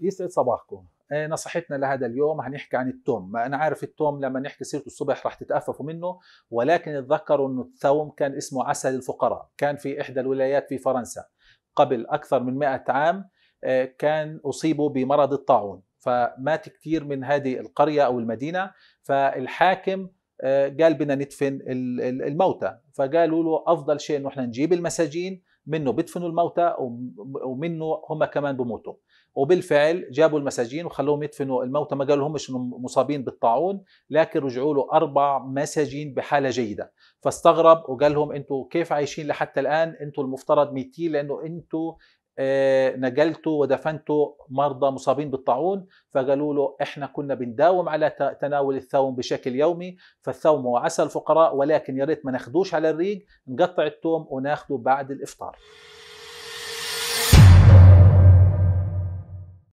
يسعد صباحكم آه، نصيحتنا لهذا اليوم هنحكي عن التوم ما أنا عارف التوم لما نحكي سيرته الصبح راح تتأففوا منه ولكن اتذكروا أنه الثوم كان اسمه عسل الفقراء كان في إحدى الولايات في فرنسا قبل أكثر من مائة عام آه، كان أصيبوا بمرض الطاعون فمات كثير من هذه القرية أو المدينة فالحاكم آه، قال بدنا ندفن الموتى فقالوا له افضل شيء انه احنا نجيب المساجين منه بدفنوا الموتى ومنه هم كمان بموتوا وبالفعل جابوا المساجين وخلوهم يدفنوا الموتى ما قالوا همش انهم مصابين بالطاعون لكن رجعوا له اربع مساجين بحاله جيده فاستغرب وقال لهم انتم كيف عايشين لحتى الان انتم المفترض ميتين لانه انتم آه، نقلته ودفنته مرضى مصابين بالطاعون فقالوا له احنا كنا بنداوم على تناول الثوم بشكل يومي فالثوم هو عسل الفقراء ولكن يا ريت ما ناخدوش على الريق نقطع الثوم وناخده بعد الافطار